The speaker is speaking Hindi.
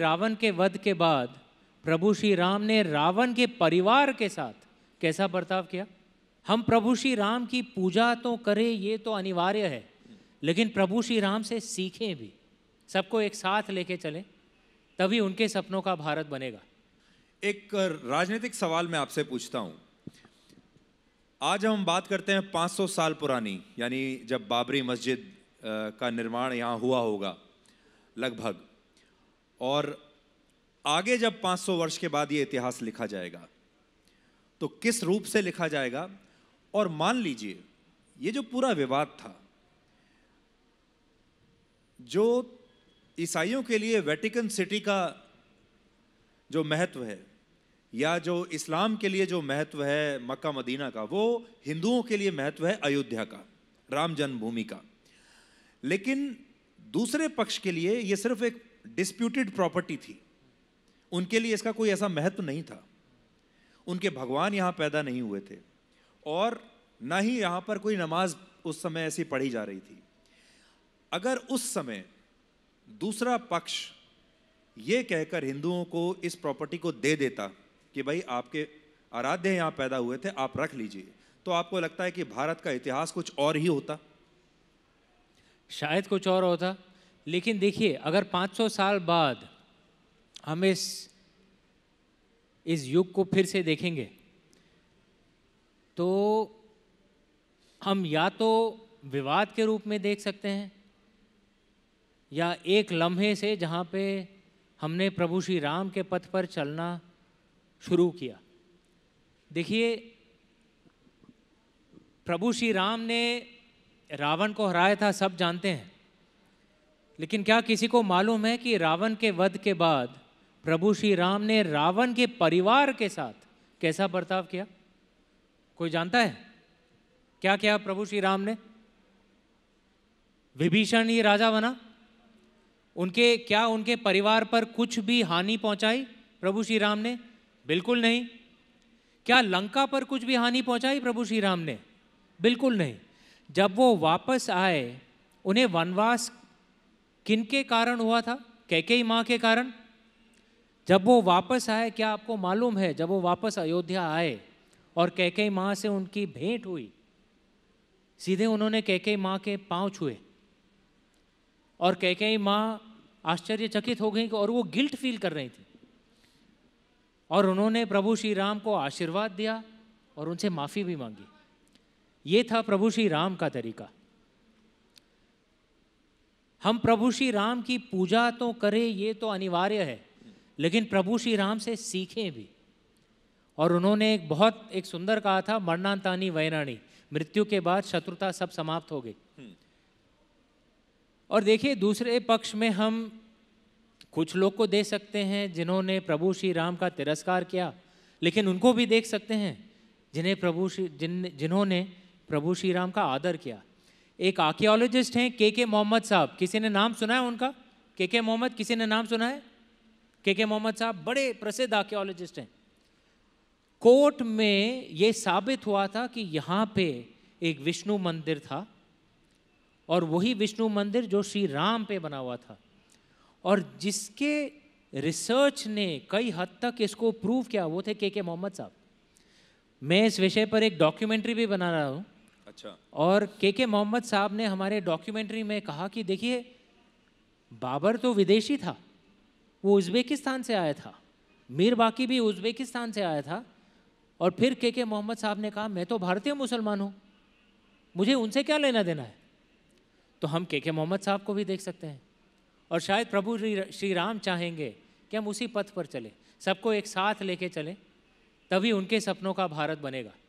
रावण के वध के बाद प्रभु श्री राम ने रावण के परिवार के साथ कैसा बर्ताव किया हम प्रभु श्री राम की पूजा तो करें ये तो अनिवार्य है लेकिन प्रभु श्री राम से सीखें भी सबको एक साथ लेके चले तभी उनके सपनों का भारत बनेगा एक राजनीतिक सवाल मैं आपसे पूछता हूँ आज हम बात करते हैं 500 साल पुरानी यानी जब बाबरी मस्जिद का निर्माण यहाँ हुआ होगा लगभग और आगे जब 500 वर्ष के बाद ये इतिहास लिखा जाएगा तो किस रूप से लिखा जाएगा और मान लीजिए ये जो पूरा विवाद था जो ईसाइयों के लिए वेटिकन सिटी का जो महत्व है या जो इस्लाम के लिए जो महत्व है मक्का मदीना का वो हिंदुओं के लिए महत्व है अयोध्या का राम जन्मभूमि का लेकिन दूसरे पक्ष के लिए ये सिर्फ एक डिस्प्यूटेड प्रॉपर्टी थी उनके लिए इसका कोई ऐसा महत्व नहीं था उनके भगवान यहाँ पैदा नहीं हुए थे और ना ही यहाँ पर कोई नमाज उस समय ऐसी पढ़ी जा रही थी अगर उस समय दूसरा पक्ष ये कहकर हिंदुओं को इस प्रॉपर्टी को दे देता कि भाई आपके आराध्य यहाँ पैदा हुए थे आप रख लीजिए तो आपको लगता है कि भारत का इतिहास कुछ और ही होता शायद कुछ और होता लेकिन देखिए अगर 500 साल बाद हम इस इस युग को फिर से देखेंगे तो हम या तो विवाद के रूप में देख सकते हैं या एक लम्हे से जहाँ पे हमने प्रभु श्री राम के पथ पर चलना शुरू किया देखिए प्रभु श्री राम ने रावण को हराया था सब जानते हैं लेकिन क्या किसी को मालूम है कि रावण के वध के बाद प्रभु श्री राम ने रावण के परिवार के साथ कैसा बर्ताव किया कोई जानता है क्या क्या प्रभु श्री राम ने विभीषण ये राजा बना उनके क्या उनके परिवार पर कुछ भी हानि पहुंचाई प्रभु श्री राम ने बिल्कुल नहीं क्या लंका पर कुछ भी हानि पहुंचाई प्रभु श्री राम ने बिल्कुल नहीं जब वो वापस आए उन्हें वनवास किनके कारण हुआ था कैके माँ के कारण जब वो वापस आए क्या आपको मालूम है जब वो वापस अयोध्या आए और कैके माँ से उनकी भेंट हुई सीधे उन्होंने कैके माँ के पाँव छुए और कैके माँ आश्चर्यचकित हो गई और वो गिल्ट फील कर रही थी और उन्होंने प्रभु श्री राम को आशीर्वाद दिया और उनसे माफ़ी भी मांगी ये था प्रभु श्री राम का तरीका हम प्रभु श्री राम की पूजा तो करें ये तो अनिवार्य है लेकिन प्रभु श्री राम से सीखें भी और उन्होंने एक बहुत एक सुंदर कहा था मरणांतानी वैराणी मृत्यु के बाद शत्रुता सब समाप्त हो गई हम्म। और देखिए दूसरे पक्ष में हम कुछ लोग को दे सकते हैं जिन्होंने प्रभु श्री राम का तिरस्कार किया लेकिन उनको भी देख सकते हैं जिन्हें प्रभु श्री जिन जिन्होंने प्रभु श्री राम का आदर किया एक आर्कियोलॉजिस्ट हैं के के मोहम्मद साहब किसी ने नाम सुना है उनका के के मोहम्मद किसी ने नाम सुना है के के मोहम्मद साहब बड़े प्रसिद्ध आर्कियोलॉजिस्ट हैं कोर्ट में ये साबित हुआ था कि यहाँ पे एक विष्णु मंदिर था और वही विष्णु मंदिर जो श्री राम पे बना हुआ था और जिसके रिसर्च ने कई हद तक इसको प्रूव किया वो थे के के मोहम्मद साहब मैं इस विषय पर एक डॉक्यूमेंट्री भी बना रहा हूँ अच्छा और के के मोहम्मद साहब ने हमारे डॉक्यूमेंट्री में कहा कि देखिए बाबर तो विदेशी था वो उज्बेकिस्तान से आया था मीर बाकी भी उज्बेकिस्तान से आया था और फिर के के मोहम्मद साहब ने कहा मैं तो भारतीय मुसलमान हूँ मुझे उनसे क्या लेना देना है तो हम के के मोहम्मद साहब को भी देख सकते हैं और शायद प्रभु श्री राम चाहेंगे कि हम उसी पथ पर चले सबको एक साथ लेके चलें तभी उनके सपनों का भारत बनेगा